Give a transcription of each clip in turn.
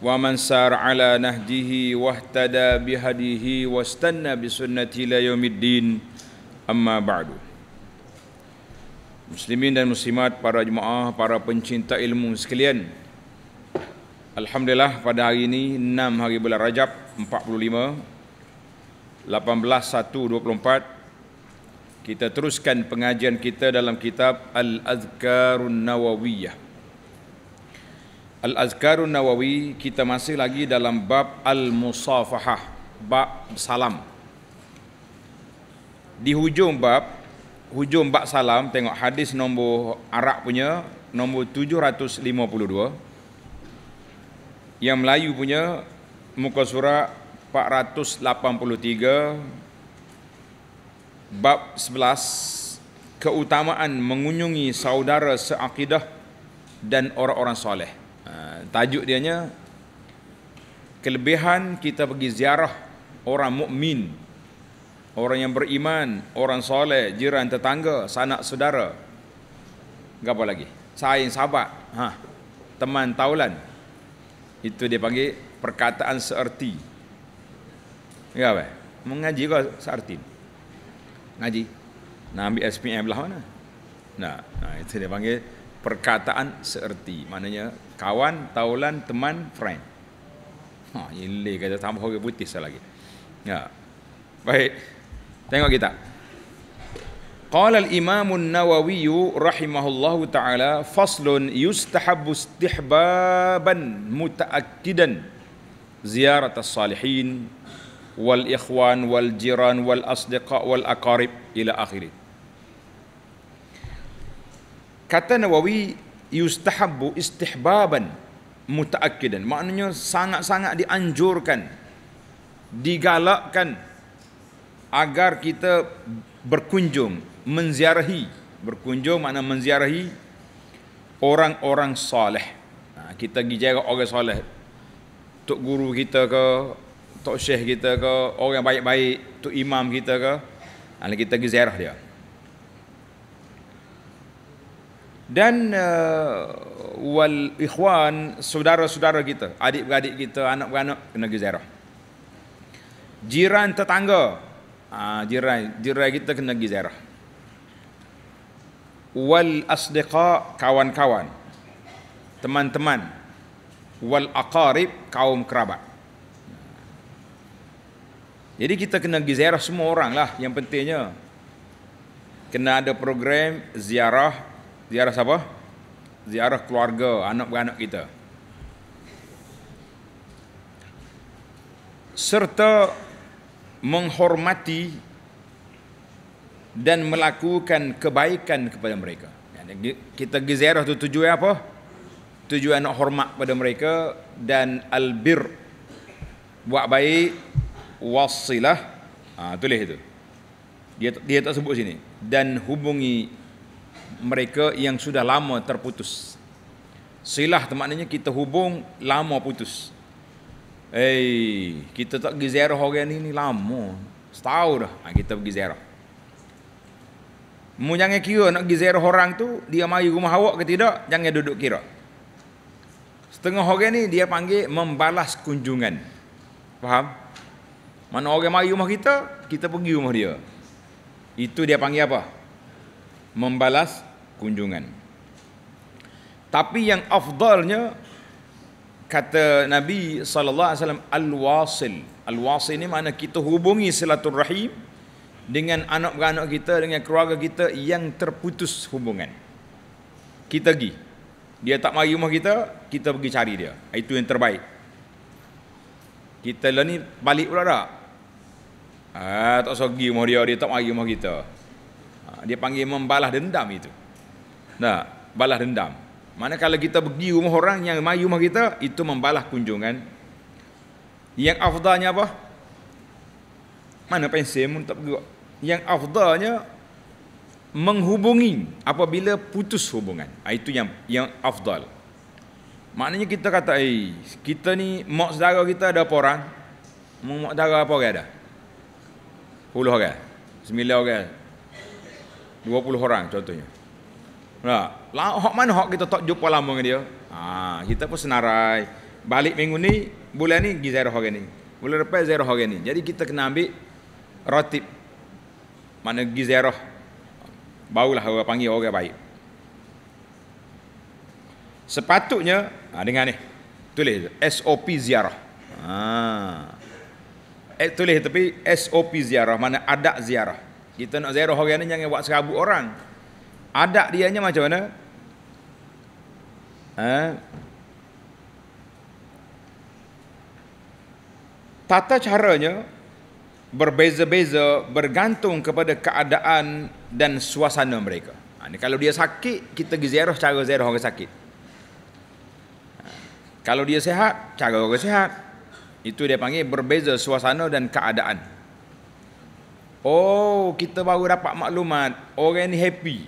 wa man sar ala nahdihi wahtada bihadihi wastanna bi sunnati la yaumiddin amma ba'du muslimin dan muslimat para jemaah para pencinta ilmu sekalian alhamdulillah pada hari ini 6 hari bulan rajab 45 18124 kita teruskan pengajian kita dalam kitab al azkarun nawawiyah Al-Azkarun Nawawi kita masih lagi dalam bab Al-Musafahah Bab Salam Di hujung bab Hujung bab salam tengok hadis nombor Arab punya Nombor 752 Yang Melayu punya Muka surat 483 Bab 11 Keutamaan mengunjungi saudara seakidah dan orang-orang soleh Ah, tajuk dia nya kelebihan kita pergi ziarah orang mukmin orang yang beriman orang soleh jiran tetangga sanak saudara apa lagi saing sahabat ha teman taulan itu dia panggil perkataan seerti ya apa mengaji ke seerti ngaji nak ambil SPM lah mana nah, nah itu dia panggil perkataan seerti maknanya kawan, taulan, teman, friend. Ha, ini kata tambah orang putih sekali lagi. Ya. Baik. Tengok kita. Qala al-Imam nawawi rahimahullahu taala faslun yustahabbu istihbaban muta'akkidan ziyarat as-salihin wal ikhwan wal jiran wal asdiqa wal aqarib ila akhirih. Kata Nawawi yustahabbu istihbaban mutaakkidan maknanya sangat-sangat dianjurkan digalakkan agar kita berkunjung menziarahi berkunjung makna menziarahi orang-orang soleh ha, kita pergi jaga orang soleh tok guru kita ke tok syekh kita ke orang baik-baik tok imam kita ke kalau ha, kita pergi ziarah dia dan uh, wal ikhwan saudara-saudara kita adik-beradik kita anak-anak kena pergi ziarah jiran tetangga uh, jiran jiran kita kena pergi ziarah wal asdiqa kawan-kawan teman-teman wal aqarib kaum kerabat jadi kita kena pergi ziarah semua orang lah yang pentingnya kena ada program ziarah ziarah siapa? Ziarah keluarga, anak-anak kita. Serta menghormati dan melakukan kebaikan kepada mereka. Kita pergi ziarah itu tujuan apa? Tujuan nak hormat kepada mereka dan albir buat baik wasilah. ha, tulis itu. Dia dia tak sebut sini dan hubungi mereka yang sudah lama terputus. Silah tu maknanya kita hubung lama putus. hey, kita tak pergi ziarah orang ni ni lama. Setahu dah ha, kita pergi ziarah. Mu jangan kira nak pergi ziarah orang tu dia mari rumah awak ke tidak, jangan duduk kira. Setengah orang ni dia panggil membalas kunjungan. Faham? Mana orang mari rumah kita, kita pergi rumah dia. Itu dia panggil apa? Membalas kunjungan. Tapi yang afdalnya kata Nabi sallallahu alaihi wasallam al-wasil. Al-wasil ni makna kita hubungi silaturrahim dengan anak-anak kita dengan keluarga kita yang terputus hubungan. Kita pergi. Dia tak mari rumah kita, kita pergi cari dia. Itu yang terbaik. Kita lah ni balik pula dah. Ah, tak usah pergi rumah dia, dia tak mari rumah kita. Ah, dia panggil membalas dendam itu. Nah, balas dendam. Mana kalau kita pergi rumah orang yang mai rumah kita, itu membalas kunjungan. Yang afdalnya apa? Mana pensel pun tak pergi. Yang afdalnya menghubungi apabila putus hubungan. Ah, itu yang yang afdal. Maknanya kita kata, eh, kita ni mak saudara kita ada apa orang? Mak saudara apa orang ada? Puluh orang. Sembilan orang. Dua puluh orang contohnya. Lah, hok mana hok kita tak jumpa lama dengan dia? Ha, kita pun senarai. Balik minggu ni, bulan ni gizar hok ni. Bulan depan zero hok ni. Jadi kita kena ambil rotip. Mana gizarah. Barulah orang panggil orang baik. Sepatutnya, ha, dengar ni. Tulis SOP ziarah. Ha. Eh, tulis tapi SOP ziarah, mana adat ziarah. Kita nak ziarah orang ni jangan buat serabut orang adab dianya macam mana ha? tata caranya berbeza-beza bergantung kepada keadaan dan suasana mereka ha, kalau dia sakit kita pergi ziarah cara ziarah orang sakit ha, kalau dia sehat cara orang sehat itu dia panggil berbeza suasana dan keadaan Oh kita baru dapat maklumat Orang ni happy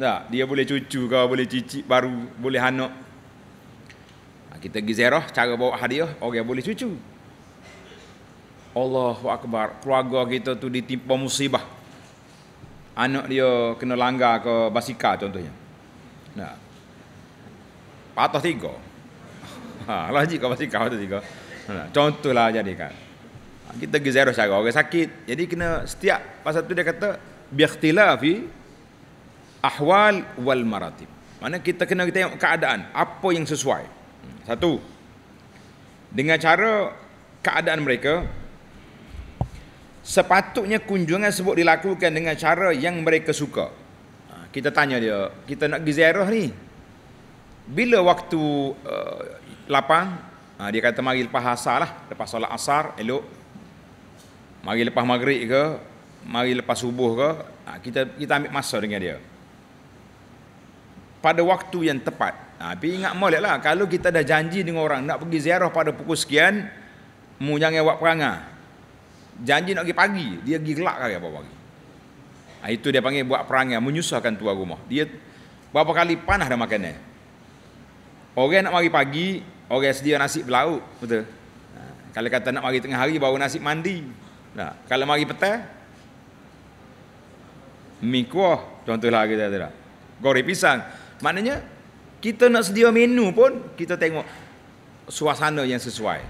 tak, dia boleh cucu ke, boleh cici, baru, boleh anak. Ha, kita pergi zerah, cara bawa hadiah, orang okay, boleh cucu. Allahu Akbar, keluarga kita tu ditimpa musibah. Anak dia kena langgar ke basika contohnya. Nah. Ha. Patah tiga. Ha, lah jika basika patah tiga. Nah, ha, contohlah jadi kan. Kita pergi zerah orang okay, sakit. Jadi kena setiap pasal tu dia kata, biaktilah fi ahwal wal maratib. Mana kita kena kita tengok keadaan, apa yang sesuai. Hmm, satu. Dengan cara keadaan mereka sepatutnya kunjungan sebut dilakukan dengan cara yang mereka suka. Ha, kita tanya dia, kita nak pergi ziarah ni. Bila waktu uh, lapang, uh, dia kata mari lepas asar lah, lepas solat asar, elok. Mari lepas maghrib ke, mari lepas subuh ke, uh, kita kita ambil masa dengan dia pada waktu yang tepat. Ha, tapi ingat moleklah kalau kita dah janji dengan orang nak pergi ziarah pada pukul sekian, mu jangan buat perangah. Janji nak pergi pagi, dia pergi gelak kali apa pagi. Ha, itu dia panggil buat perangah, menyusahkan tuan rumah. Dia berapa kali panah dah makan dia. Orang nak mari pagi, orang sedia nasi berlauk, betul? Ha, kalau kata nak mari tengah hari, bawa nasi mandi. Nah, ha, kalau mari petai, mie contohlah kita tidak. Lah. Goreng pisang, Maknanya kita nak sedia menu pun kita tengok suasana yang sesuai.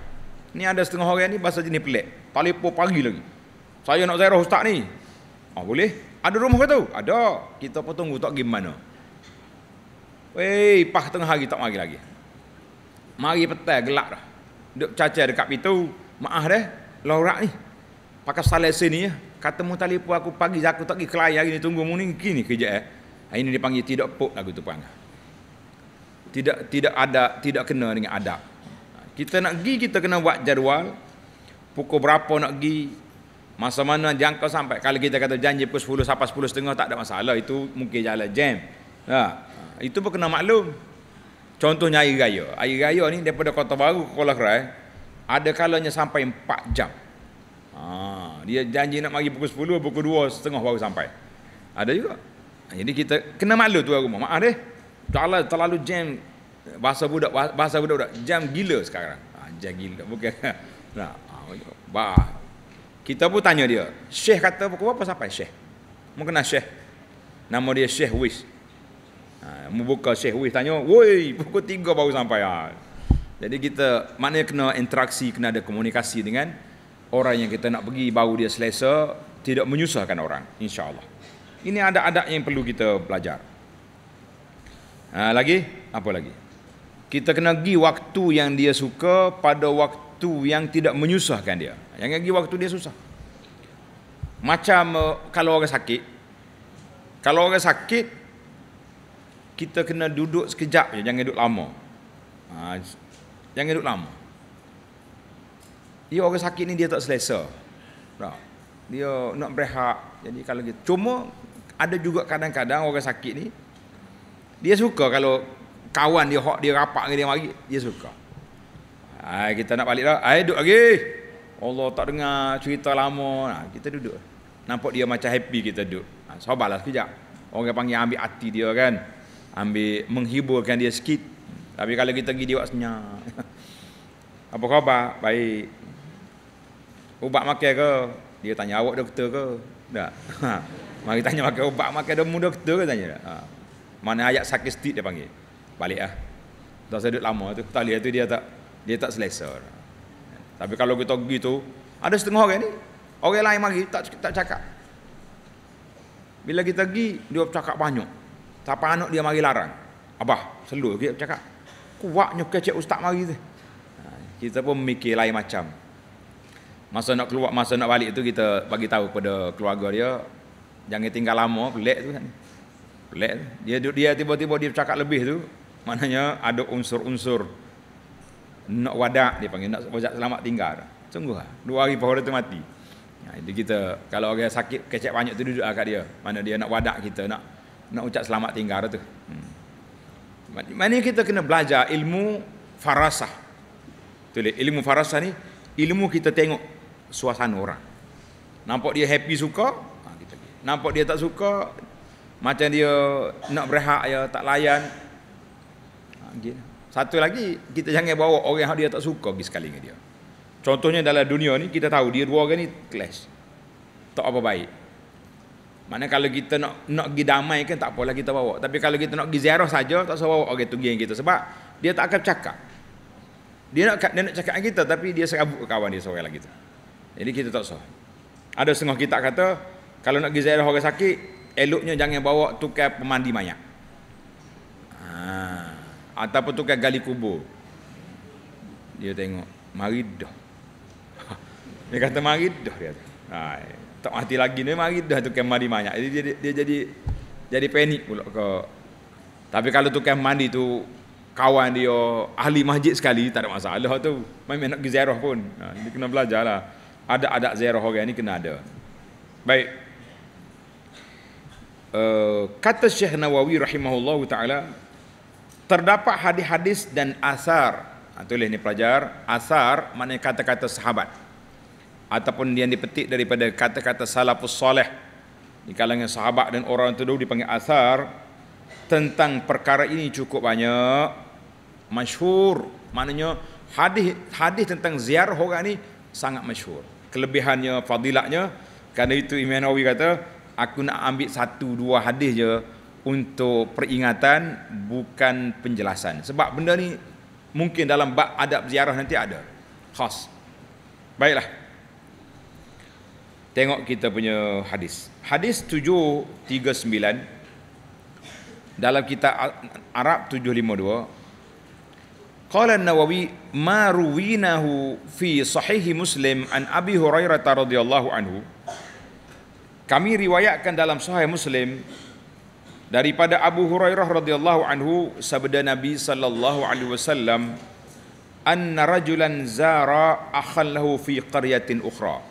Ni ada setengah orang ni bahasa jenis pelik. Telefon pagi lagi. Saya nak ziarah ustaz ni. Ah boleh. Ada rumah ke tu? Ada. Kita pun tunggu tak gimana. mana. Wei, pas tengah hari tak mari lagi. Mari petang gelap dah. Duk cacar dekat pintu. Maaf deh, lorak ni. Pakai salai sini ya. Kata mu telefon aku pagi aku tak pergi kelayan hari ni tunggu mu ni kini kejap eh. Ini dipanggil tidak pok lagu tu panggil. Tidak tidak ada tidak kena dengan adab. Kita nak pergi kita kena buat jadual. Pukul berapa nak pergi? Masa mana jangka sampai? Kalau kita kata janji pukul 10 sampai 10.30 tak ada masalah itu mungkin jalan jam. Ha. Itu pun kena maklum. Contohnya air raya. Air raya ni daripada Kota Baru ke Kuala Krai. ada kalanya sampai 4 jam. Ha. dia janji nak mari pukul 10 pukul 2.30 baru sampai. Ada juga. Ha, jadi kita kena malu tu rumah. Maaf deh. Taklah terlalu jam eh, bahasa budak bahasa budak-budak jam gila sekarang. Ha, jam gila bukan. Nah, ha, bah. Kita pun tanya dia. Syekh kata pukul apa? sampai Syekh? Mu kena Syekh. Nama dia Syekh Wis. Ha, mu buka Syekh Wis tanya, "Woi, pukul 3 baru sampai." Ha. Jadi kita maknanya kena interaksi, kena ada komunikasi dengan orang yang kita nak pergi baru dia selesa, tidak menyusahkan orang. Insya-Allah. Ini ada adat yang perlu kita belajar. Ha, lagi? Apa lagi? Kita kena pergi waktu yang dia suka pada waktu yang tidak menyusahkan dia. Yang pergi waktu dia susah. Macam eh, kalau orang sakit. Kalau orang sakit, kita kena duduk sekejap je. Jangan duduk lama. Ha, jangan duduk lama. Dia orang sakit ni dia tak selesa. Tak. Dia nak berehat. Jadi kalau kita, cuma ada juga kadang-kadang orang sakit ni dia suka kalau kawan dia hok dia rapat dengan dia mari dia suka Hai, kita nak balik dah Hai, duduk lagi Allah tak dengar cerita lama nah, ha, kita duduk nampak dia macam happy kita duduk ha, sabarlah sekejap orang panggil ambil hati dia kan ambil menghiburkan dia sikit tapi kalau kita pergi dia buat senyap apa khabar baik ubat makan ke dia tanya awak doktor ke tak ha. Mari tanya makan ubat makan dah muda kita ke tanya. Ha. Mana ayat sakit stik dia panggil. Balik ah. Tak sedut lama tu. Tali tu dia tak dia tak selesa. Tapi kalau kita pergi tu ada setengah orang ni. Orang lain mari tak tak cakap. Bila kita pergi dia cakap banyak. Tak anak dia mari larang. Abah selur dia cakap. Kuatnya kecek ustaz mari tu. Ha, kita pun mikir lain macam. Masa nak keluar, masa nak balik tu kita bagi tahu kepada keluarga dia, jangan tinggal lama pelik tu kan pelik dia dia tiba-tiba dia cakap lebih tu maknanya ada unsur-unsur nak wadak dia panggil nak wajak selamat tinggal sungguh lah dua hari pahala tu mati nah, ha, jadi kita kalau orang sakit kecek banyak tu duduk lah dia mana dia nak wadak kita nak nak ucap selamat tinggal tu hmm. mana kita kena belajar ilmu farasah tulis ilmu farasah ni ilmu kita tengok suasana orang nampak dia happy suka nampak dia tak suka macam dia nak berehat ya tak layan ha, satu lagi kita jangan bawa orang yang dia tak suka pergi sekali dengan dia contohnya dalam dunia ni kita tahu dia dua orang ni clash tak apa baik mana kalau kita nak nak pergi damai kan tak apalah kita bawa tapi kalau kita nak pergi ziarah saja tak usah bawa orang tu pergi kita sebab dia tak akan cakap dia nak dia nak cakap dengan kita tapi dia serabut kawan dia seorang lagi tu jadi kita tak usah ada setengah kita kata kalau nak pergi ziarah orang sakit, eloknya jangan bawa tukar pemandi mayat. Ha. Ah, ataupun tukar gali kubur. Dia tengok, mari dah. Dia kata mari dah dia. Hai. Tak mati lagi ni mari dah tukar mandi mayat. Jadi dia, dia, jadi jadi panik pula ke. Tapi kalau tukar mandi tu kawan dia ahli masjid sekali tak ada masalah tu. Main nak ke ziarah pun. Ha. Dia kena belajarlah. Ada adat ziarah orang ni kena ada. Baik. Eh, kata Syekh Nawawi rahimahullahu taala terdapat hadis-hadis dan asar ha, tulis ini pelajar asar mana kata-kata sahabat ataupun yang dipetik daripada kata-kata salafus soleh di kalangan sahabat dan orang itu dipanggil asar tentang perkara ini cukup banyak masyhur maknanya hadis hadis tentang ziarah orang ini sangat masyhur kelebihannya fadilatnya kerana itu Imam Nawawi kata aku nak ambil satu dua hadis je untuk peringatan bukan penjelasan sebab benda ni mungkin dalam bab adab ziarah nanti ada khas baiklah tengok kita punya hadis hadis 739 dalam kitab Arab 752 قال النووي ما روينه في صحيح مسلم عن أبي هريرة رضي الله عنه kami riwayatkan dalam sahih Muslim daripada Abu Hurairah radhiyallahu anhu sabda Nabi sallallahu alaihi wasallam anna rajulan zara akhan fi qaryatin ukhra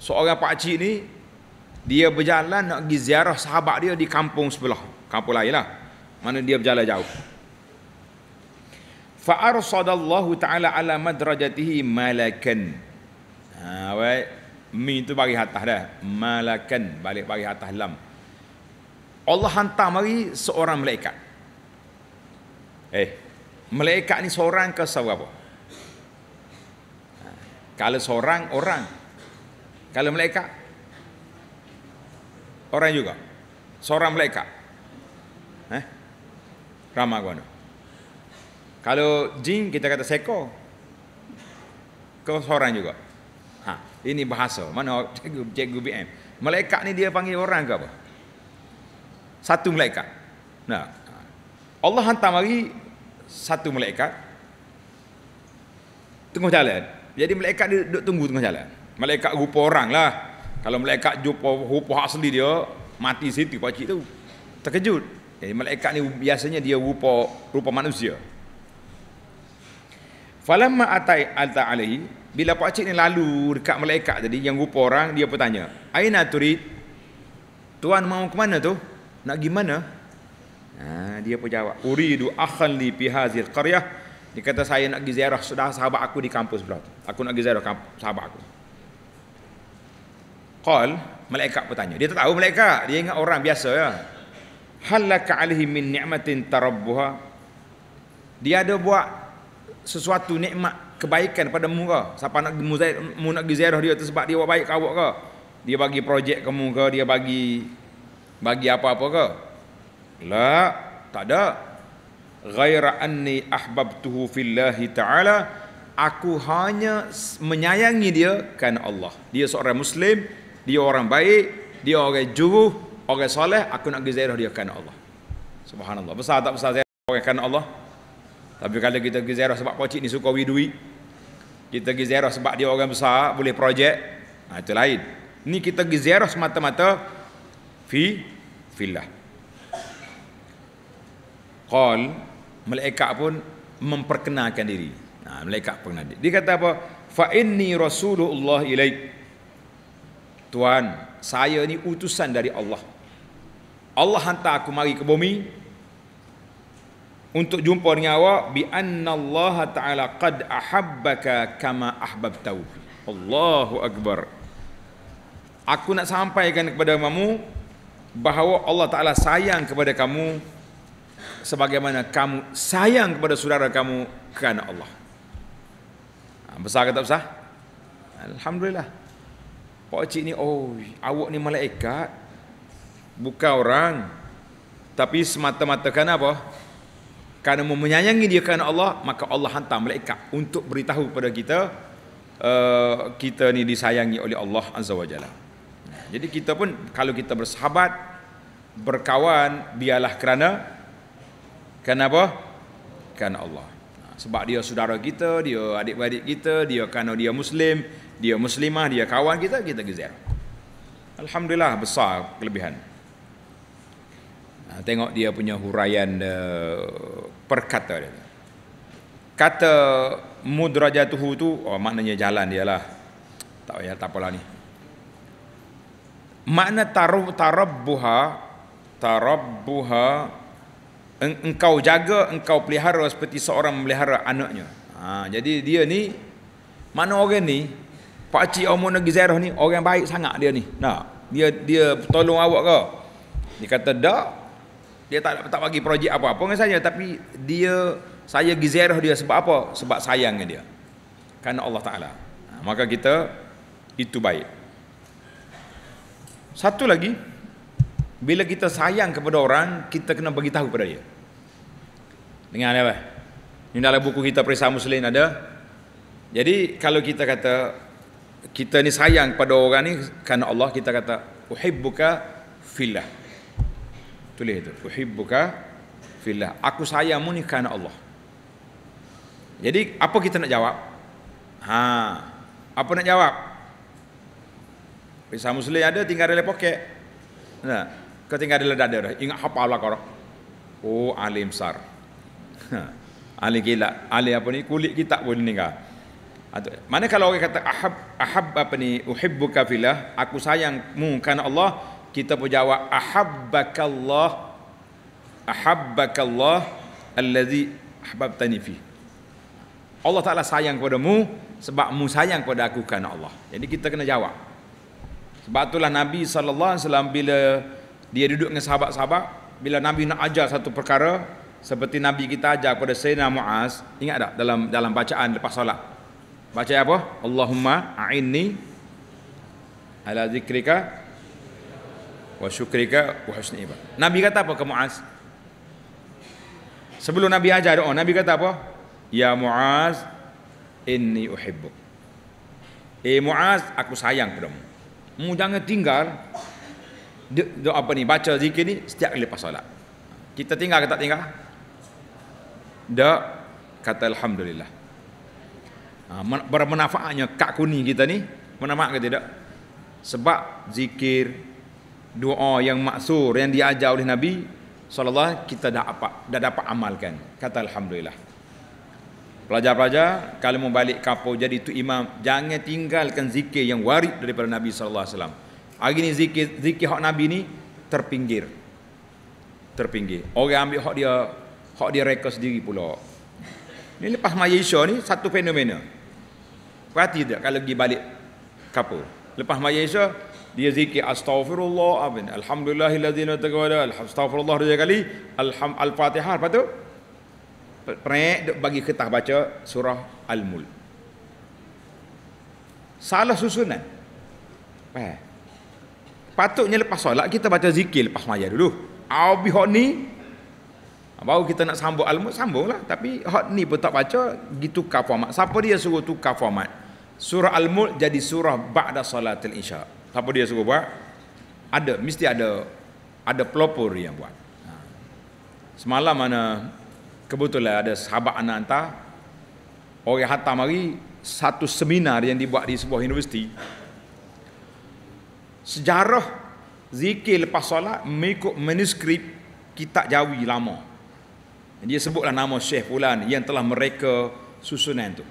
seorang pak cik ni dia berjalan nak pergi ziarah sahabat dia di kampung sebelah kampung lain lah. mana dia berjalan jauh fa arsadallahu taala ala madrajatihi malakan ha Mi tu bagi atas dah. Malakan balik bagi atas lam. Allah hantar mari seorang malaikat. Eh, malaikat ni seorang ke seberapa? Kalau seorang, orang. Kalau malaikat, orang juga. Seorang malaikat. Eh? Ramah guna. Kalau jin, kita kata seko. Kau seorang juga. Ini bahasa. Mana cikgu, cikgu BM? Malaikat ni dia panggil orang ke apa? Satu malaikat. Nah. Allah hantar mari satu malaikat. Tengah jalan. Jadi malaikat dia duduk tunggu tengah jalan. Malaikat rupa orang lah. Kalau malaikat jumpa rupa sendiri, dia, mati situ pakcik tu. Terkejut. Jadi eh, malaikat ni biasanya dia rupa rupa manusia. Falamma atai alta alaihi bila pak cik ni lalu dekat malaikat tadi yang rupa orang dia bertanya, tanya, "Aina turid?" Tuan mau ke mana tu? Nak pergi mana? Ha, dia pun jawab, "Uridu akhan li fi hadhil qaryah." Dia kata saya nak pergi ziarah saudara sahabat aku di kampus sebelah tu. Aku nak pergi ziarah sahabat aku. Qal malaikat pun Dia tak tahu malaikat, dia ingat orang biasa ya. Halaka alaihi min ni'matin tarabbuha. Dia ada buat sesuatu nikmat kebaikan pada mu ke siapa nak mu zaid nak gi ziarah dia tu sebab dia baik ke awak ke dia bagi projek ke mu ke dia bagi bagi apa-apa ke la tak ada ghaira anni ahbabtuhu fillahi taala aku hanya menyayangi dia kan Allah dia seorang muslim dia orang baik dia orang juru orang soleh aku nak gi ziarah dia kan Allah subhanallah besar tak besar ziarah orang kan Allah tapi kalau kita pergi ziarah sebab pakcik ni suka duit kita pergi ziarah sebab dia orang besar boleh projek ha, itu lain ni kita pergi ziarah semata-mata fi filah qal malaikat pun memperkenalkan diri ha, malaikat perkenalkan diri dia kata apa fa inni rasulullah ilaik tuan saya ni utusan dari Allah Allah hantar aku mari ke bumi untuk jumpa dengan awak bi Allah taala qad ahabbaka kama ahbabtau Allahu akbar Aku nak sampaikan kepada kamu bahawa Allah taala sayang kepada kamu sebagaimana kamu sayang kepada saudara kamu kerana Allah ha, Besar ke tak besar? Alhamdulillah Pak cik ni oh awak ni malaikat bukan orang tapi semata-mata kerana apa? kerana menyayangi dia kerana Allah maka Allah hantar malaikat untuk beritahu kepada kita uh, kita ni disayangi oleh Allah azza wajalla jadi kita pun kalau kita bersahabat berkawan biarlah kerana apa? kerana Allah sebab dia saudara kita dia adik-beradik kita dia kerana dia muslim dia muslimah dia kawan kita kita gizar alhamdulillah besar kelebihan Ah, tengok dia punya huraian dia, eh, perkata dia. Kata mudrajatuhu tu oh, maknanya jalan dia lah. Tak payah tak apalah ni. Makna taruh tarabbuha tarabbuha engkau jaga engkau pelihara seperti seorang memelihara anaknya. Ha, jadi dia ni mana orang ni Pak Cik Omong Negeri Zairah ni orang baik sangat dia ni. Nah, dia dia tolong awak ke? Dia kata dak, dia tak tak bagi projek apa-apa dengan saya tapi dia saya gizerah dia sebab apa? Sebab sayangnya dia. Karena Allah Taala. Ha, maka kita itu baik. Satu lagi bila kita sayang kepada orang, kita kena bagi tahu kepada dia. Dengar apa? Ini dalam buku kita Perisai Muslim ada. Jadi kalau kita kata kita ni sayang pada orang ni karena Allah kita kata uhibbuka fillah. Tulis itu. Uhibbuka fillah. Aku sayangmu ni kerana Allah. Jadi apa kita nak jawab? Ha. Apa nak jawab? Bisa muslim ada tinggal dalam poket. Nah, kau tinggal dalam dada dah. Ingat hafal lah kau. Oh, alim sar. Ha. Alim gila. Alim apa ni? Kulit kita pun meninggal. Mana kalau orang kata ahab, ahab apa ni? Uhibbuka fillah. Aku sayangmu kerana Allah. Allah kita pun jawab Allah, ahabbakallah ahabbakallah allazi ahbabtani fi Allah Taala sayang kepadamu sebab mu sayang kepada aku kan Allah. Jadi kita kena jawab. Sebab itulah Nabi sallallahu alaihi wasallam bila dia duduk dengan sahabat-sahabat, bila Nabi nak ajar satu perkara seperti Nabi kita ajar kepada Sayyidina Muaz, ingat tak dalam dalam bacaan lepas solat? Baca apa? Allahumma a'inni ala zikrika wa syukrika wa husni ibadah. Nabi kata apa ke Muaz? Sebelum Nabi ajar doa, Nabi kata apa? Ya Muaz, inni uhibbuk. Eh Muaz, aku sayang padamu. Mu jangan tinggal doa apa ni? Baca zikir ni setiap kali lepas solat. Kita tinggal ke tak tinggal? Dak kata alhamdulillah. Ha, bermanfaatnya kak kuning kita ni, bermanfaat ke tidak? Sebab zikir doa yang maksur yang diajar oleh Nabi sallallahu kita dah dapat dah dapat amalkan kata alhamdulillah pelajar-pelajar kalau mau balik kampung jadi tu imam jangan tinggalkan zikir yang waris daripada Nabi sallallahu alaihi wasallam hari ni zikir zikir hak Nabi ni terpinggir terpinggir orang ambil hak dia hak dia rekod sendiri pula ni lepas maya isya ni satu fenomena perhati tak kalau pergi balik kampung lepas maya isya dia zikir Astaghfirullah amin alhamdulillah allazi la ilaha dua kali alham al-fatihah lepas tu prek bagi kertas baca surah al-mul salah susunan eh patutnya lepas solat kita baca zikir lepas maya dulu au bi ni baru kita nak sambung al-mul sambunglah tapi hak ni pun tak baca gitu kafamat siapa dia suruh tukar format surah al-mul jadi surah ba'da salatil isya' siapa dia suruh buat ada mesti ada ada pelopor yang buat ha. semalam mana kebetulan ada sahabat anak hantar orang hantar mari satu seminar yang dibuat di sebuah universiti sejarah zikir lepas solat mengikut manuskrip kitab jawi lama dia sebutlah nama Syekh Fulan yang telah mereka susunan itu.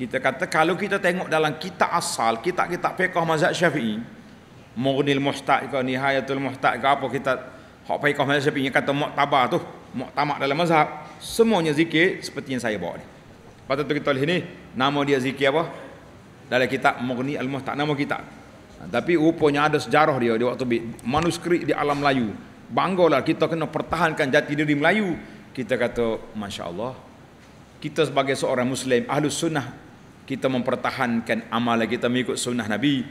Kita kata kalau kita tengok dalam kitab asal, kitab kita fiqh mazhab Syafi'i, Murnil Muhtaq ke Nihayatul Muhtaq ke apa kita hak fiqh mazhab Syafi'i yang kata muktabar tu, muktamad dalam mazhab, semuanya zikir seperti yang saya bawa ni. Patut tu kita lihat ni, nama dia zikir apa? Dalam kitab Murni Al Muhtaq nama kita. Ha, tapi rupanya ada sejarah dia di waktu manuskrip di alam Melayu. Banggalah kita kena pertahankan jati diri Melayu. Kita kata masya-Allah kita sebagai seorang muslim ahlus sunnah kita mempertahankan amalan kita mengikut sunnah Nabi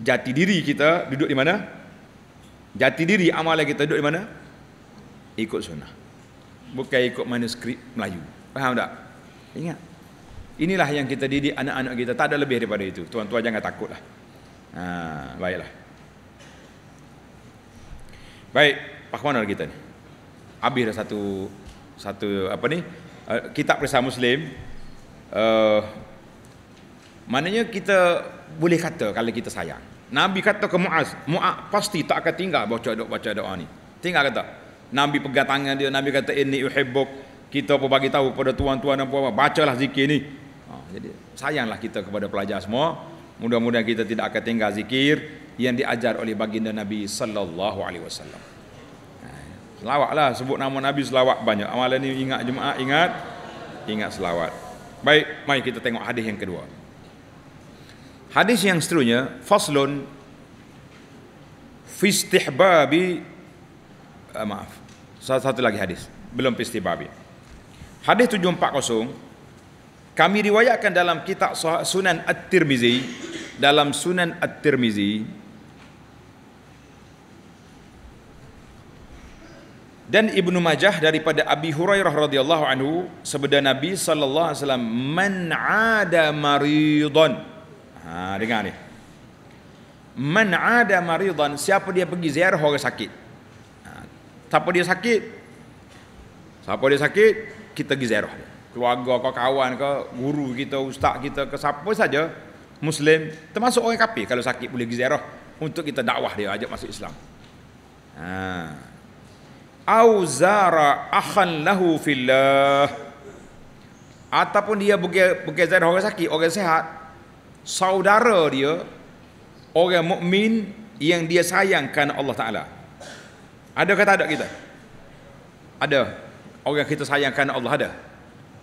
jati diri kita duduk di mana jati diri amalan kita duduk di mana ikut sunnah bukan ikut manuskrip Melayu faham tak ingat inilah yang kita didik anak-anak kita tak ada lebih daripada itu tuan-tuan jangan takutlah ha, baiklah baik pahamkan mana kita ni habis dah satu satu apa ni eh, kitab perisai muslim uh, Maknanya kita boleh kata kalau kita sayang. Nabi kata ke Muaz, Muaz pasti tak akan tinggal baca doa baca doa ni. Tinggal kata. Nabi pegang tangan dia, Nabi kata ini uhibbuk. Kita pun bagi tahu kepada tuan-tuan dan puan-puan, bacalah zikir ni. Ha, jadi sayanglah kita kepada pelajar semua. Mudah-mudahan kita tidak akan tinggal zikir yang diajar oleh baginda Nabi sallallahu alaihi wasallam. Ha, selawatlah sebut nama Nabi selawat banyak. Amalan ni ingat Jumaat, ingat ingat selawat. Baik, mari kita tengok hadis yang kedua. Hadis yang seterusnya faslun fi istihbabi uh, maaf satu, satu lagi hadis belum fi istihbabi. Hadis 740 kami riwayatkan dalam kitab Sunan At-Tirmizi dalam Sunan At-Tirmizi dan Ibnu Majah daripada Abi Hurairah radhiyallahu anhu sebeda Nabi sallallahu alaihi wasallam man 'ada maridun Ha, dengar ni. Man ada maridan, siapa dia pergi ziarah orang sakit. Ha, siapa dia sakit? Siapa dia sakit? Kita pergi ziarah. Keluarga kau, kawan kau, guru kita, ustaz kita, ke siapa saja Muslim, termasuk orang kafir kalau sakit boleh pergi ziarah untuk kita dakwah dia ajak masuk Islam. Ha. Au akhan lahu fillah. Ataupun dia pergi pergi ziarah orang sakit, orang sehat, saudara dia orang mukmin yang dia sayangkan Allah Taala. Ada kata ada kita? Ada. Orang kita sayangkan Allah ada.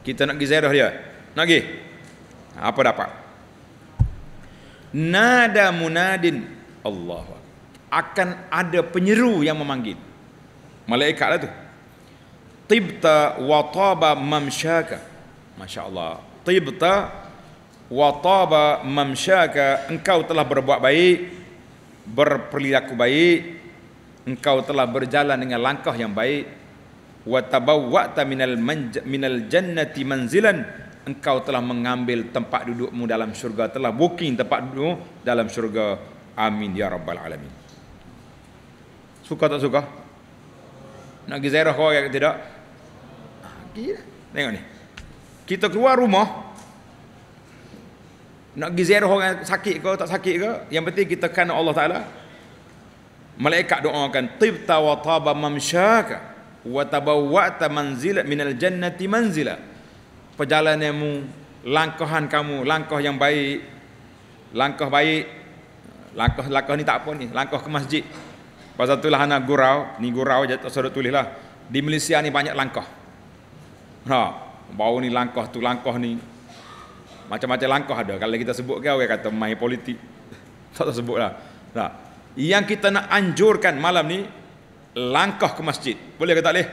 Kita nak pergi ziarah dia. Nak pergi. Apa dapat? Nada munadin Allah. Akan ada penyeru yang memanggil. Malaikat lah tu. Tibta wa taba mamsyaka. Masya Allah. Tibta wa taba mamsyaka engkau telah berbuat baik berperilaku baik engkau telah berjalan dengan langkah yang baik wa tabawwa'ta minal minal jannati manzilan engkau telah mengambil tempat dudukmu dalam syurga telah booking tempat dudukmu dalam syurga amin ya rabbal alamin suka tak suka nak pergi kau ke tidak ah, pergi lah. tengok ni kita keluar rumah nak pergi ziarah orang sakit ke tak sakit ke Yang penting kita kan Allah Ta'ala Malaikat doakan Tibta wa taba mamsyaka Wa tabawwata manzila minal jannati manzila Perjalananmu Langkahan kamu Langkah yang baik Langkah baik Langkah-langkah ni tak apa ni Langkah ke masjid Pasal tu lah anak gurau Ni gurau je tak suruh tulis lah Di Malaysia ni banyak langkah Ha Bau ni langkah tu langkah ni macam-macam langkah ada kalau kita sebut ke orang kata main politik tak lah. tak sebutlah nah yang kita nak anjurkan malam ni langkah ke masjid boleh ke tak boleh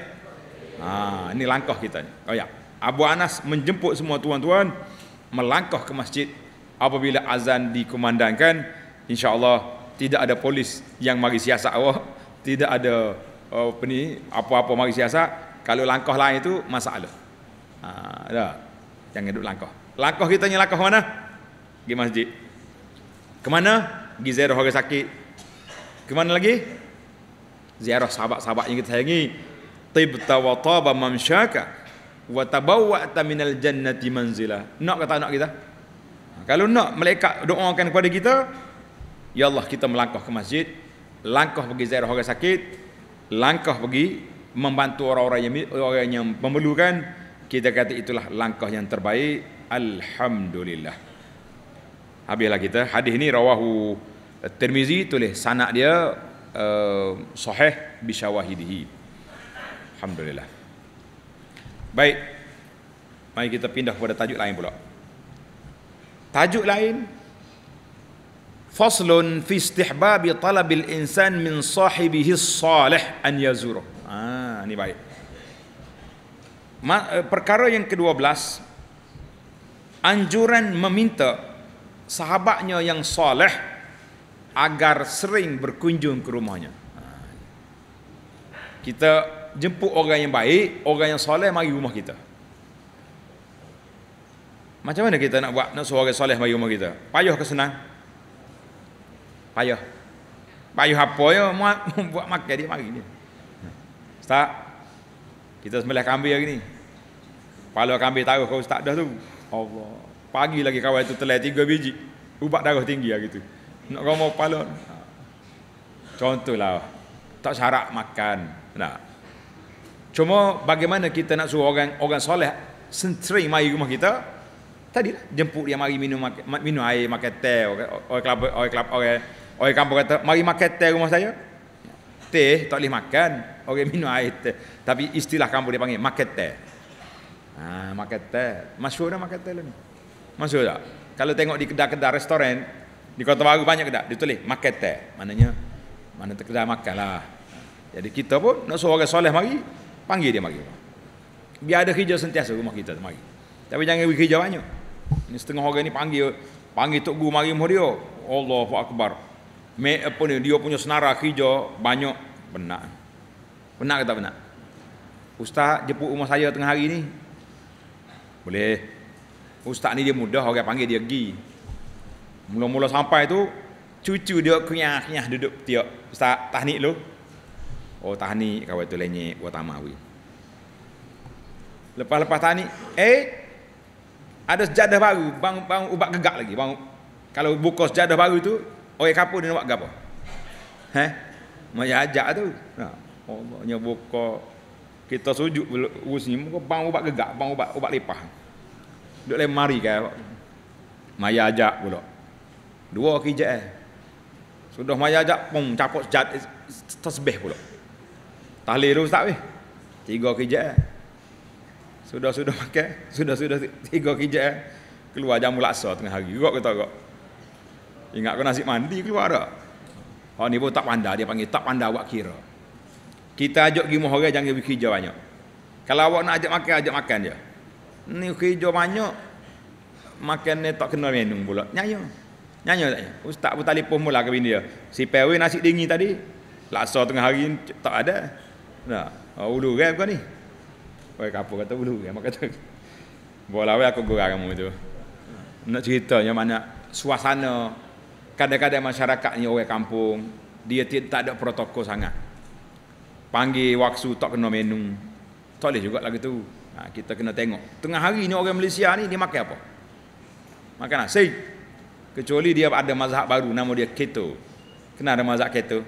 ha ini langkah kita ni oh ya Abu Anas menjemput semua tuan-tuan melangkah ke masjid apabila azan dikumandangkan insyaallah tidak ada polis yang mari siasat awak tidak ada eh, apa apa-apa mari siasat kalau langkah lain itu masalah ha dah jangan duduk langkah Langkah kita langkah mana? Di masjid. Ke mana? Di ziarah orang sakit. Ke mana lagi? Ziarah sahabat-sahabat yang kita sayangi. Tibta wa taba mamsyaka wa tabawwa'ta minal jannati manzila. Nak kata nak kita? Ha, kalau nak malaikat doakan kepada kita, ya Allah kita melangkah ke masjid, langkah pergi ziarah orang sakit, langkah pergi membantu orang-orang yang orang yang memerlukan, kita kata itulah langkah yang terbaik Alhamdulillah. Habislah kita. Hadis ini rawahu Termizi tulis sanak dia uh, sahih bisyawahidihi. Alhamdulillah. Baik. Mari kita pindah kepada tajuk lain pula. Tajuk lain Faslun fi istihbabi talab al-insan min sahibihi salih an yazuruh. Ah, ini baik. Ma, eh, perkara yang ke-12 anjuran meminta sahabatnya yang soleh agar sering berkunjung ke rumahnya. Ha. Kita jemput orang yang baik, orang yang soleh mari rumah kita. Macam mana kita nak buat nak suruh orang soleh mari rumah kita? Payuh ke senang? Payuh. Payuh apa ya? Buat, buat makan dia mari dia. Ustaz, kita sembelih kambing hari ni. Kepala kambing taruh kau Ustaz dah tu. Allah. Pagi lagi kawan itu telai tiga biji. Ubat darah tinggi hari gitu. Nak kau mau kepala. Contohlah. Tak syarat makan. Nah. Cuma bagaimana kita nak suruh orang orang soleh sentri mai rumah kita? Tadi jemput dia mari minum makan, minum air makan teh orang kelab orang kelab orang orang kampung kata mari makan teh rumah saya. Teh tak boleh makan. Orang minum air teh. Tapi istilah kampung dia panggil makan teh. Ha, maketel. Masyur dah maketel lah ni. Masyur tak? Kalau tengok di kedai-kedai restoran, di Kota Baru banyak kedai, dia tulis maketel. Maknanya, mana terkedai makan lah. Jadi kita pun nak suruh orang soleh mari, panggil dia mari. Biar ada kerja sentiasa rumah kita mari. Tapi jangan pergi kerja banyak. Ini setengah orang ni panggil, panggil Tok Guru mari muhdiya. Allahu Akbar. Me, apa dia punya senara kerja banyak. Penat. Penat ke tak penat? Ustaz jemput rumah saya tengah hari ni, boleh. Ustaz ni dia mudah orang panggil dia gi. Mula-mula sampai tu cucu dia kenyah-kenyah duduk tiap. Ustaz tahnik lu. Oh tahnik kau tu lenyek buat tamah Lepas-lepas tahnik, eh ada sejadah baru, bang bang ubat gegak lagi. Bang kalau buka sejadah baru tu, orang kapur dia nak buat apa? Heh. Mau ajak tu. Nah, Allahnya buka kita sujud urus ni muka bang ubat gegak bang ubat ubat lepah duk lain mari kan maya ajak pula dua kejap eh sudah maya ajak pum capok jat eh, tasbih pula tahlil tu ustaz weh tiga kejap eh sudah-sudah makan sudah-sudah tiga kejap eh keluar jamu laksa tengah hari gerak kita gerak ingat kau nasi mandi keluar dah Oh ni pun tak pandai dia panggil tak pandai buat kira. Kita ajak pergi rumah orang jangan pergi hijau banyak. Kalau awak nak ajak makan, ajak makan dia. Ni hijau banyak, makan ni tak kena minum pula. Nyanyo. Nyanyo tak nyanyo. Ustaz pun telefon mula ke bini dia. Si Perwi nasi dingin tadi. Laksa tengah hari tak ada. Nah, oh, ulu kan ni? Wei kapo kata ulu kan makan tu. Bola wei aku gurau kamu itu. Nak ceritanya mana suasana kadang-kadang masyarakat ni orang kampung dia tidak ada protokol sangat panggil waksu tak kena menu. Tak boleh juga lagi tu. Ha, kita kena tengok. Tengah hari ni orang Malaysia ni dia makan apa? Makan nasi. Kecuali dia ada mazhab baru nama dia keto. Kena ada mazhab keto.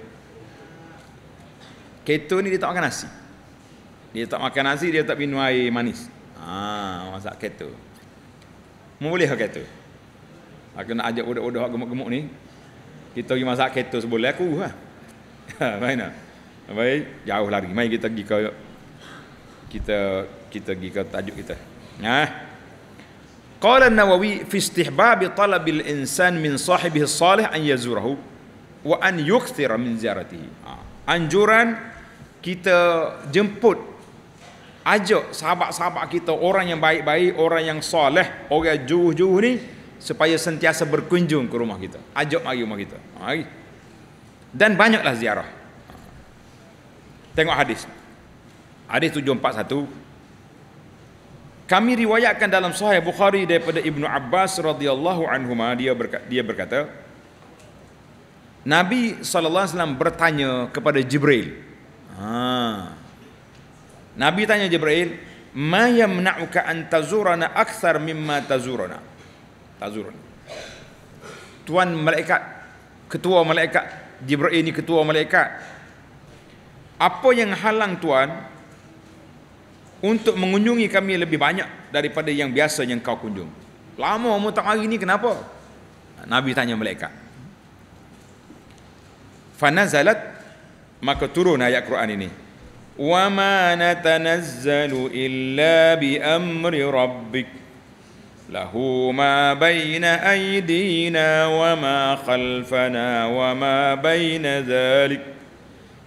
Keto ni dia tak makan nasi. Dia tak makan nasi, dia tak minum air manis. Ha, mazhab keto. Mau boleh keto? Aku nak ajak budak-budak gemuk-gemuk ni. Kita pergi mazhab keto sebulan aku lah. Ha, mana? Lah. Baik, jauh lari, Mari kita pergi ke kita kita pergi ke tajuk kita. nah. Qala nawawi fi istihbab talab al-insan min sahibihi salih an yazurahu wa an yukthira min ziyaratihi. Ha. Anjuran kita jemput ajak sahabat-sahabat kita orang yang baik-baik, orang yang soleh, orang jauh-jauh ni supaya sentiasa berkunjung ke rumah kita. Ajak mari rumah kita. Ha, mari. Dan banyaklah ziarah. Tengok hadis. Hadis 741. Kami riwayatkan dalam Sahih Bukhari daripada Ibnu Abbas radhiyallahu anhu dia berkata, dia berkata Nabi saw bertanya kepada Jibril. Ha. Nabi tanya Jibril, "Ma yamna'uka an tazurana akthar mimma tazurana?" Tazurun. Tuan malaikat ketua malaikat Jibril ini ketua malaikat apa yang halang tuan untuk mengunjungi kami lebih banyak daripada yang biasa yang kau kunjung lama mu tak hari ni kenapa nabi tanya malaikat fanazalat maka turun ayat Quran ini wa ma natanazzalu illa bi amri rabbik lahu ma baina aydina wa ma khalfana wa ma baina zalik.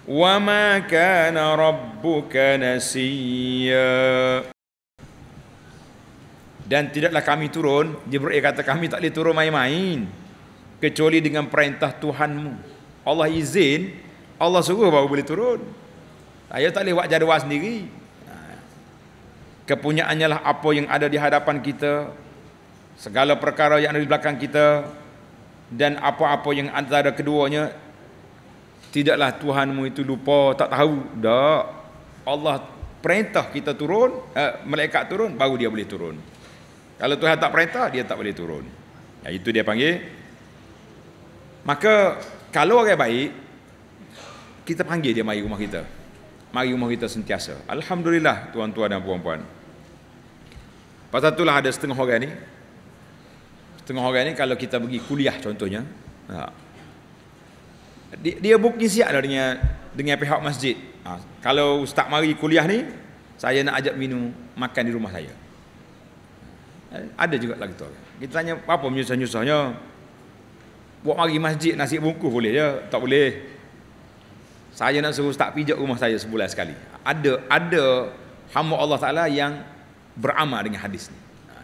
وما كان ربك نسيا Dan tidaklah kami turun Jibril kata kami tak boleh turun main-main Kecuali dengan perintah Tuhanmu Allah izin Allah suruh baru boleh turun Saya tak boleh buat jadual sendiri ha. Kepunyaannya lah apa yang ada di hadapan kita Segala perkara yang ada di belakang kita Dan apa-apa yang antara keduanya tidaklah Tuhanmu itu lupa tak tahu dak Allah perintah kita turun eh, malaikat turun baru dia boleh turun kalau Tuhan tak perintah dia tak boleh turun ya, itu dia panggil maka kalau orang baik kita panggil dia mari rumah kita mari rumah kita sentiasa Alhamdulillah tuan-tuan dan puan-puan pasal itulah ada setengah orang ni setengah orang ni kalau kita pergi kuliah contohnya ha, dia, dia booking siap lah dengan dengan pihak masjid. Ha, kalau ustaz mari kuliah ni, saya nak ajak minum makan di rumah saya. Ada juga lagi tu. Kita tanya apa menyusah-nyusahnya. Buat mari masjid nasi bungkus boleh je, tak boleh. Saya nak suruh ustaz pijak rumah saya sebulan sekali. Ada ada hamba Allah Taala yang beramal dengan hadis ni. Ha,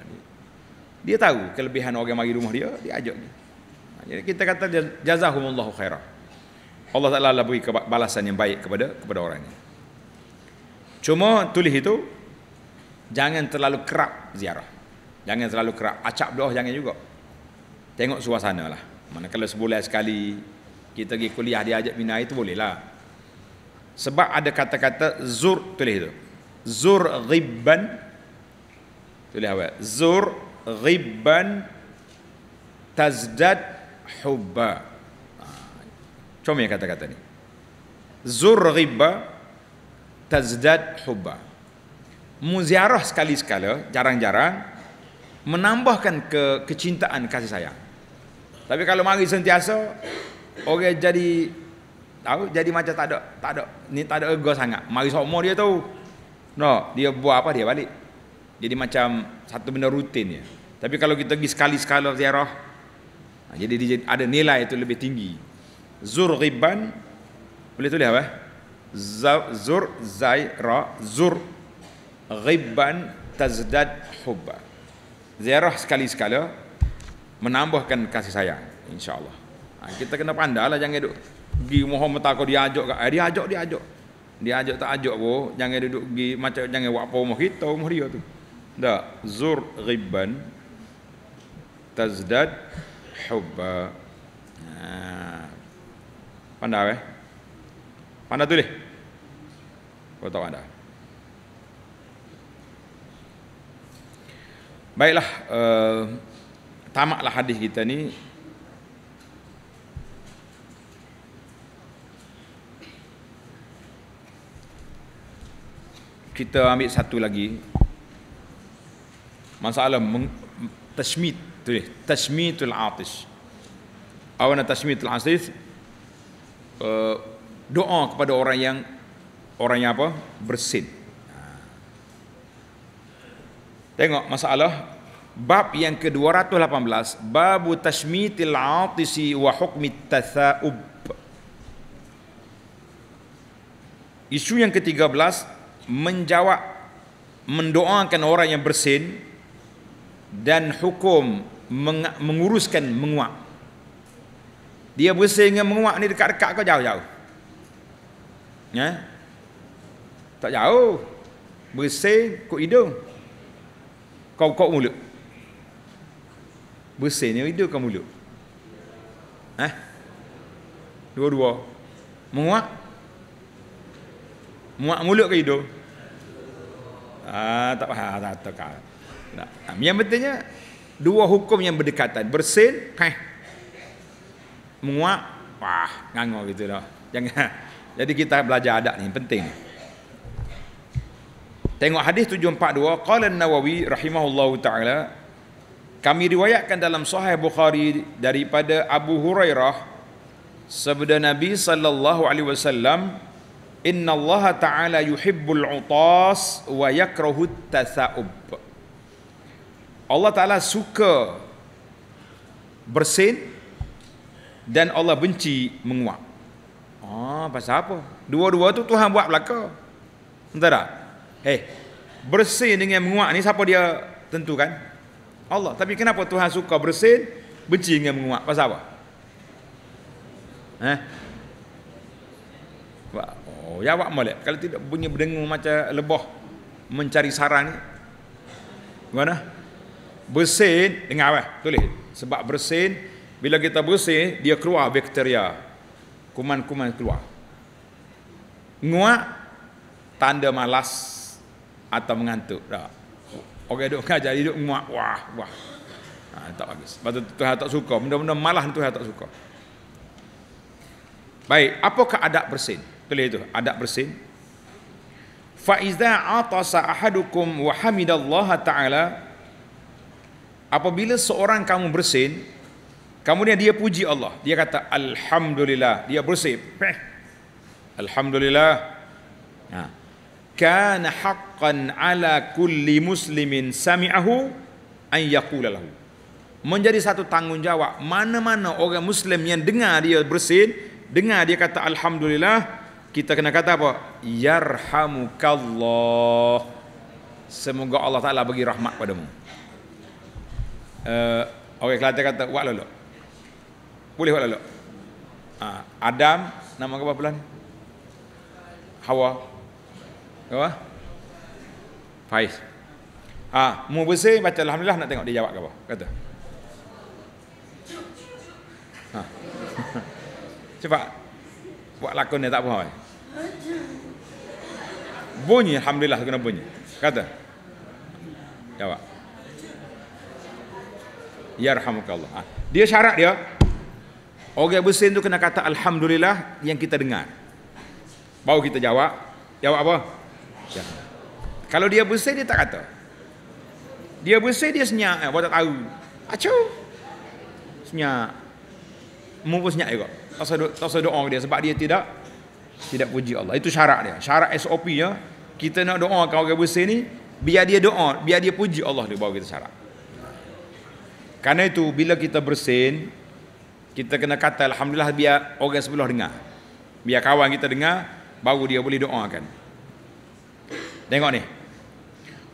dia tahu kelebihan orang mari rumah dia, dia ajak dia. Ha, jadi kita kata jazakumullahu khairah. Allah Ta'ala lah beri balasan yang baik kepada kepada orang ini. Cuma tulis itu, jangan terlalu kerap ziarah. Jangan terlalu kerap. Acak doh jangan juga. Tengok suasana lah. Mana kalau sebulan sekali, kita pergi kuliah dia ajak minah itu boleh lah. Sebab ada kata-kata zur tulis itu. Zur ghibban. Tulis apa? Zur ghibban tazdad hubba. Comel kata-kata ni. Zur ghibba tazdad hubba. Muziarah sekali-sekala, jarang-jarang, menambahkan ke kecintaan kasih sayang. Tapi kalau mari sentiasa, orang jadi tahu jadi macam tak ada tak ada ni tak ada ego sangat. Mari sok dia tahu. No, dia buat apa dia balik. Jadi macam satu benda rutin ya. Tapi kalau kita pergi sekali-sekala ziarah, ha, jadi ada nilai itu lebih tinggi. Zurghiban boleh tulis apa? Zur zai ra zur ghibban tazdad hubba. Ziarah sekali sekala menambahkan kasih sayang insyaallah. Ha, kita kena pandailah jangan duduk pergi mohon tak kau diajak ke? Eh, diajak diajak. Diajak tak ajak apa? Jangan duduk pergi macam jangan buat apa rumah kita rumah tu. Tak. Zur ghibban tazdad hubba. Nah. Ha pandai eh pandai tulis Kau oh, tak pandai baiklah uh, tamatlah hadis kita ni kita ambil satu lagi masalah meng- tasmit tu tasmitul atis awana tasmitul atis Eh, doa kepada orang yang orang yang apa bersin. Tengok masalah bab yang ke-218 babu tashmitil atisi wa hukmi tatha'ub. Isu yang ke-13 menjawab mendoakan orang yang bersin dan hukum menguruskan menguap. Dia bersih dengan menguak ni dekat-dekat kau jauh-jauh. Ya. Tak jauh. Bersih kau hidung. Kau kau mulut. Bersih ni hidung kau mulut. Eh? Dua-dua. Menguak. Muak mulut ke hidung? Ah, tak faham. Tak, tak, tak. Yang pentingnya, dua hukum yang berdekatan. bersih, kain muak wah ngangok gitu loh jangan jadi kita belajar adab ni penting tengok hadis 742 qala an-nawawi rahimahullahu taala kami riwayatkan dalam sahih bukhari daripada abu hurairah sabda nabi sallallahu alaihi wasallam Inna Allah Ta'ala yuhibbul utas wa yakrahu tasaub. Allah Ta'ala suka bersin dan Allah benci menguap. Oh, pasal apa? Dua-dua tu Tuhan buat belaka. Entah tak? Eh, bersin dengan menguap ni siapa dia tentukan? Allah. Tapi kenapa Tuhan suka bersin, benci dengan menguap? Pasal apa? Eh? Oh, jawab ya, molek. Kalau tidak bunyi berdengung macam lebah mencari sarang ni. Mana? Bersin, dengar apa? Tulis. Sebab bersin, bila kita bersih, dia keluar bakteria. Kuman-kuman keluar. Nguak, tanda malas atau mengantuk. Tak. Orang duduk kajar, duduk nguak. Wah, wah. Ha, tak bagus. Sebab tu tak suka. Benda-benda malah Tuhan tak suka. Baik, apakah adab bersin? Tulis itu, adab bersin. Fa iza atasa ahadukum wa hamidallaha ta'ala Apabila seorang kamu bersin, Kemudian dia puji Allah. Dia kata alhamdulillah. Dia bersih. Alhamdulillah. Ha. Kana haqqan ala kulli muslimin sami'ahu an yaqula lahu. Menjadi satu tanggungjawab mana-mana orang muslim yang dengar dia bersin, dengar dia kata alhamdulillah, kita kena kata apa? Yarhamukallah. Semoga Allah Taala bagi rahmat padamu. Uh, orang okay, kelata kata, "Wak lolok." Boleh buat lalok. Ha, ah, Adam nama ke apa ni? Hawa. Apa? Faiz. Ha, mu bersih baca alhamdulillah nak tengok dia jawab ke apa. Kata. Ha. Cepat. Buat lakon dia tak apa. Bunyi alhamdulillah kena bunyi. Kata. Jawab. Ya rahmukallah. Ha. Dia syarat dia Orang bersin tu kena kata Alhamdulillah yang kita dengar. Baru kita jawab. Jawab apa? Ya. Kalau dia bersin dia tak kata. Dia bersin dia senyap. Eh, tak tahu. Acau. Senyap. Mumpul senyap juga. Tak doa, doa dia sebab dia tidak tidak puji Allah. Itu syarat dia. Syarat SOP ya. Kita nak doa kalau orang bersin ni. Biar dia doa. Biar dia puji Allah. Dia bawa kita syarat. Karena itu bila kita bersin, kita kena kata alhamdulillah biar orang sebelah dengar biar kawan kita dengar baru dia boleh doakan tengok ni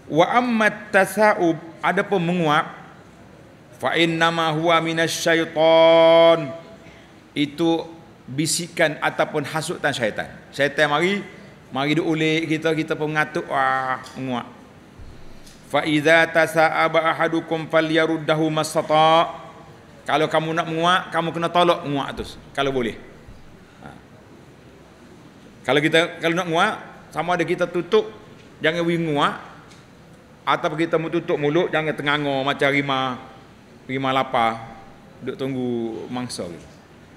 wa ammat tasaub ada pun menguap fa inna ma huwa minasyaitan itu bisikan ataupun hasutan syaitan syaitan mari mari duk ulik kita kita pun mengatuk wah menguap fa iza tasaaba ahadukum yaruddahu mastata kalau kamu nak menguak, kamu kena tolak menguak terus. Kalau boleh. Ha. Kalau kita kalau nak menguak, sama ada kita tutup, jangan we menguak. Atau kita mau tutup mulut, jangan tengangu macam rima, rima lapar. Duduk tunggu mangsa.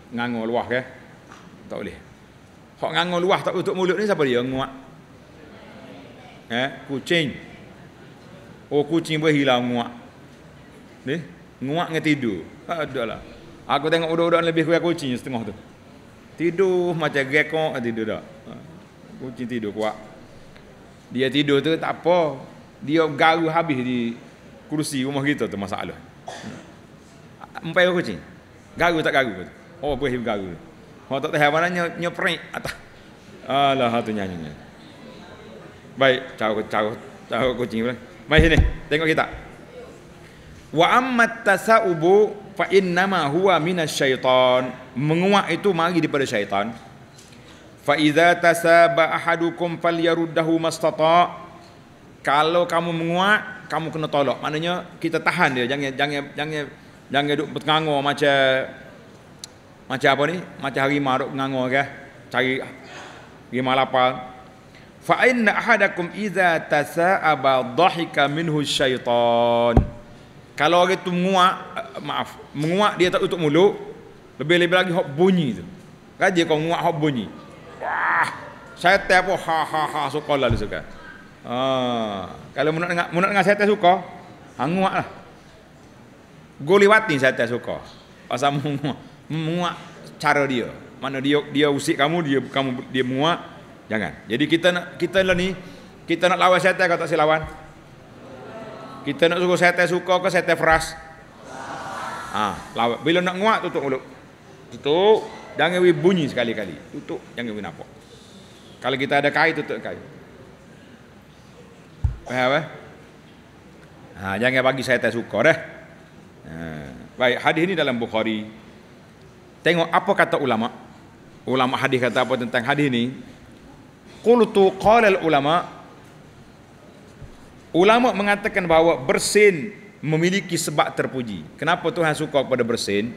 Ngangu luah ke? Eh? Tak boleh. Hak ngangu luah tak tutup mulut ni siapa dia? Menguak. Eh, kucing. Oh kucing boleh hilang menguak. Ni, menguak dengan tidur. Adalah. Aku tengok udah-udah lebih kurang kucing setengah tu. Tidur macam gekok tidur dah. Ha. Kucing tidur kuat. Dia tidur tu tak apa. Dia garu habis di kerusi rumah kita tu masalah. Ha. Empat orang kucing. Garu tak garu. Oh, boleh garu. Kalau tak tahu mana nyoprek atas. Alah hatu nyanyi. Baik, cakap cakap cakap kucing pula. Mai sini, tengok kita. Wa ammat tasaubu fa innama huwa syaitan menguak itu mari daripada syaitan fa idza tasaba ahadukum falyaruddahu mastata kalau kamu menguak kamu kena tolak maknanya kita tahan dia jangan jangan jangan jangan duk bertengangu macam macam apa ni macam harimau duk ngangau ke? cari harimau lapar fa inna ahadakum idza tasaba dhahika minhu syaitan kalau orang tu menguak eh, maaf menguak dia tak tutup mulut lebih-lebih lagi hop bunyi tu raja kau menguak hop bunyi wah syaitan pun ha ha ha suka lalu suka ha, kalau mau nak dengar mau nak dengar syaitan suka hanguak lah goli wati syaitan suka pasal menguak menguak cara dia mana dia dia usik kamu dia kamu dia menguak jangan jadi kita nak kita lah ni kita nak lawan syaitan kau tak silawan kita nak suruh setan suka ke setan feras? Ah, ha, bila nak nguak tutup mulut. Tutup, jangan we bunyi sekali-kali. Tutup, jangan we nampak. Kalau kita ada kain tutup kain. Baik-baik. Eh? Ha, jangan bagi setan suka dah. Ha, baik, hadis ini dalam Bukhari. Tengok apa kata ulama. Ulama hadis kata apa tentang hadis ini? Qultu qala al ulama' Ulama mengatakan bahawa bersin memiliki sebab terpuji. Kenapa Tuhan suka kepada bersin?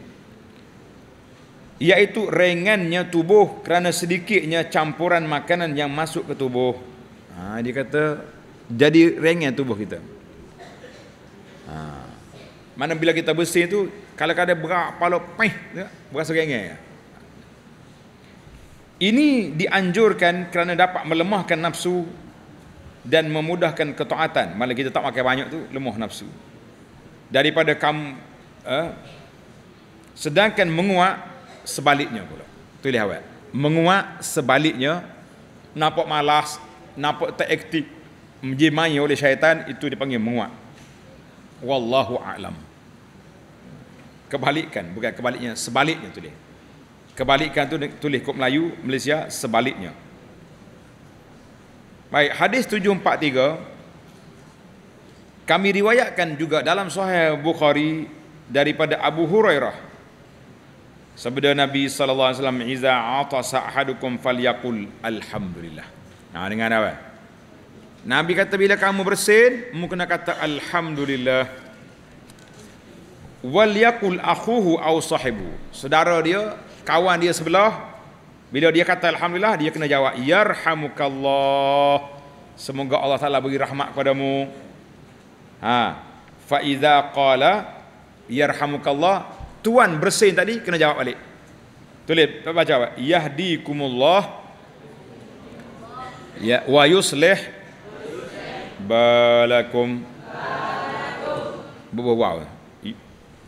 Iaitu ringannya tubuh kerana sedikitnya campuran makanan yang masuk ke tubuh. Ha, dia kata jadi ringan tubuh kita. Ha. Mana bila kita bersin tu kalau kada berak palo peh berasa ringan. Ini dianjurkan kerana dapat melemahkan nafsu dan memudahkan ketaatan. Malah kita tak pakai banyak tu lemah nafsu. Daripada kam eh, sedangkan menguak sebaliknya pula. Tu lihat awak. Menguak sebaliknya nampak malas, nampak tak aktif menjimai oleh syaitan itu dipanggil menguak. Wallahu a'lam. Kebalikan bukan kebaliknya, sebaliknya tu dia. Kebalikan tu tulis kod Melayu Malaysia sebaliknya. Baik, hadis 743 kami riwayatkan juga dalam sahih Bukhari daripada Abu Hurairah. Sabda Nabi sallallahu alaihi wasallam, "Iza atasa ahadukum falyakul alhamdulillah." Nah, dengan apa? Nabi kata bila kamu bersin, kamu kena kata alhamdulillah. Wal yakul akhuhu aw sahibu. Saudara dia, kawan dia sebelah bila dia kata Alhamdulillah, dia kena jawab, Yarhamukallah. Semoga Allah Ta'ala beri rahmat kepadamu. Ha. Fa'idha qala, Yarhamukallah. Tuan bersin tadi, kena jawab balik. Tulis, baca apa? Yahdikumullah. Ya, wa yusleh Balakum. Balakum. Bawa wow.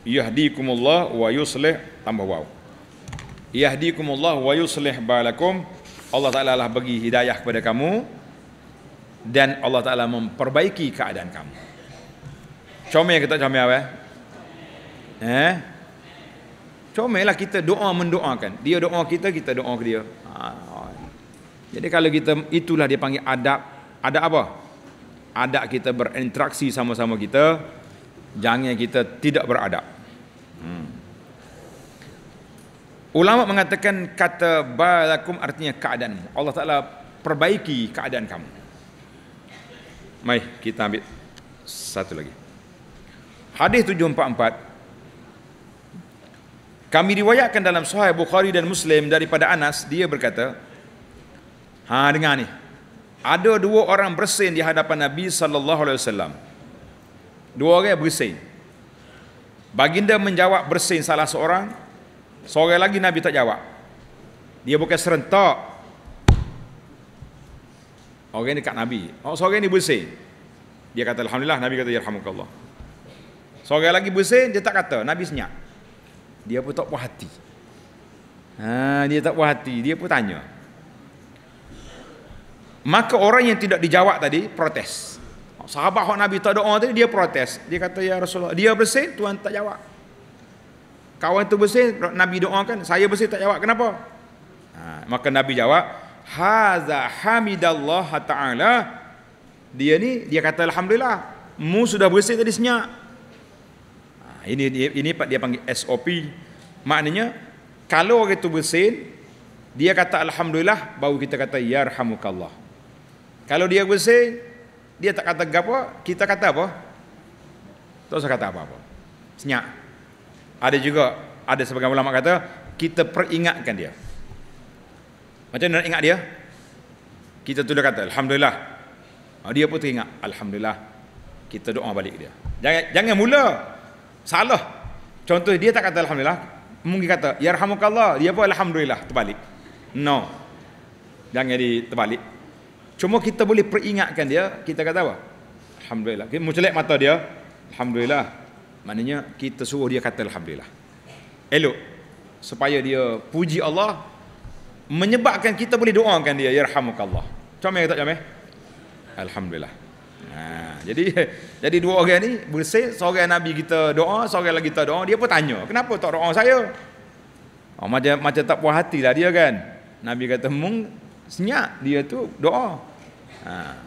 Yahdikumullah wa yusleh Tambah wow yahdikumullah wa yuslih balakum Allah Taala lah bagi hidayah kepada kamu dan Allah Taala memperbaiki keadaan kamu. Comel kita comel apa? Eh? eh? Comel lah kita doa mendoakan. Dia doa kita, kita doa ke dia. Ah. Jadi kalau kita itulah dia panggil adab. Adab apa? Adab kita berinteraksi sama-sama kita. Jangan kita tidak beradab. Ulama mengatakan kata balakum artinya keadaanmu. Allah Taala perbaiki keadaan kamu. Mai kita ambil satu lagi. Hadis 744. Kami riwayatkan dalam Sahih Bukhari dan Muslim daripada Anas dia berkata, "Ha dengar ni. Ada dua orang bersin di hadapan Nabi sallallahu alaihi wasallam. Dua orang bersin. Baginda menjawab bersin salah seorang, Seorang lagi Nabi tak jawab. Dia bukan serentak. Orang ni kat Nabi. Oh, seorang ni bersin. Dia kata alhamdulillah Nabi kata yarhamukallah. Seorang lagi bersin dia tak kata Nabi senyap. Dia pun tak puas hati. Ha, dia tak puas hati, dia pun tanya. Maka orang yang tidak dijawab tadi protes. Sahabat hak Nabi tak doa tadi dia protes. Dia kata ya Rasulullah, dia bersin tuan tak jawab. Kawan tu bersih, Nabi kan? saya bersih tak jawab kenapa? Ha, maka Nabi jawab, "Haza hamidallah ta'ala." Dia ni dia kata alhamdulillah. Mu sudah bersih. tadi senyap. Ha, ini ini dia panggil SOP. Maknanya kalau orang itu bersin, dia kata alhamdulillah baru kita kata Ya yarhamukallah. Kalau dia bersih, dia tak kata apa, kita kata apa? Tak usah kata apa-apa. Senyap ada juga ada sebagian ulama kata kita peringatkan dia macam mana nak ingat dia kita tu dah kata alhamdulillah ah, dia pun teringat alhamdulillah kita doa balik dia jangan jangan mula salah contoh dia tak kata alhamdulillah mungkin kata yarhamukallah dia pun alhamdulillah terbalik no jangan di terbalik cuma kita boleh peringatkan dia kita kata apa alhamdulillah kita mencelik mata dia alhamdulillah Maknanya kita suruh dia kata Alhamdulillah Elok Supaya dia puji Allah Menyebabkan kita boleh doakan dia Yerhamuk Allah Comel tak comel? Alhamdulillah ha, Jadi jadi dua orang ni bersih Seorang Nabi kita doa Seorang lagi kita doa Dia pun tanya Kenapa tak doa saya? Oh, macam, macam tak puas hati lah dia kan Nabi kata mung Senyap dia tu doa ha.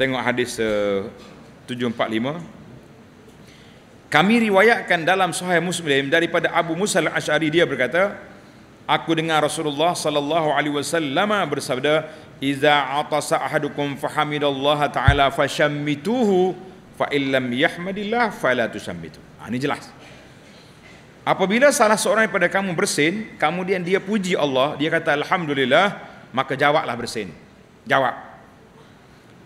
Tengok hadis uh, 745 kami riwayatkan dalam sahih muslim daripada Abu Musa al-Ash'ari dia berkata aku dengar Rasulullah sallallahu alaihi wasallam bersabda iza atasa ahadukum fahamidallaha ta'ala fashammituhu fa illam yahmadillah fala tusammitu ah, ini jelas apabila salah seorang daripada kamu bersin kemudian dia puji Allah dia kata alhamdulillah maka jawablah bersin jawab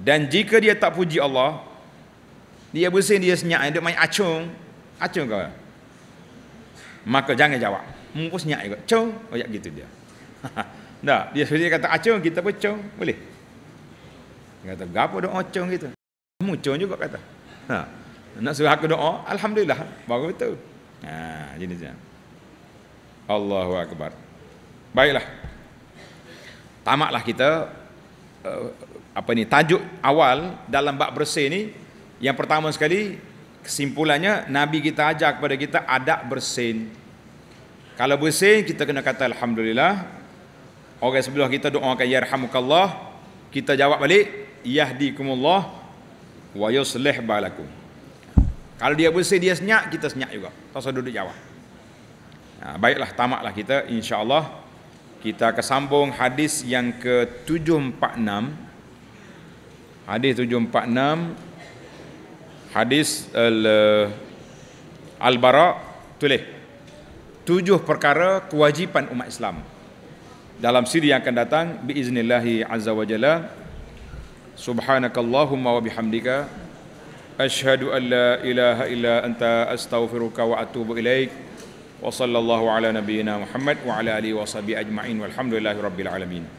dan jika dia tak puji Allah, dia busing dia senyap dia main acung. Acung kau. Maka jangan jawab. Mungkus senyap juga. Cung, oh, ya, gitu dia. Dah, dia sendiri kata acung kita pun cung, boleh. Dia kata gapo doa acung gitu. Mu cung juga kata. Ha. Nak suruh aku doa, alhamdulillah baru betul. Ha, jenisnya. Allahu akbar. Baiklah. Tamatlah kita uh, apa ni tajuk awal dalam bab bersih ni yang pertama sekali kesimpulannya Nabi kita ajak kepada kita adab bersin. Kalau bersin kita kena kata alhamdulillah. Orang sebelah kita doakan ya yarhamukallah, kita jawab balik yahdikumullah wa yusleh balakum. Kalau dia bersih dia senyak kita senyak juga. Tak usah duduk jawab. Nah, ha, baiklah tamaklah kita insyaallah kita akan sambung hadis yang ke 746 hadis 746 hadis al eh, al bara tulis tujuh perkara kewajipan umat Islam dalam siri yang akan datang biiznillahi azza wa jalla subhanakallahumma wa bihamdika ashhadu alla ilaha illa anta astaghfiruka wa atubu ilaik wa sallallahu ala nabiyyina muhammad wa ala alihi wa sahbihi ajma'in walhamdulillahi rabbil alamin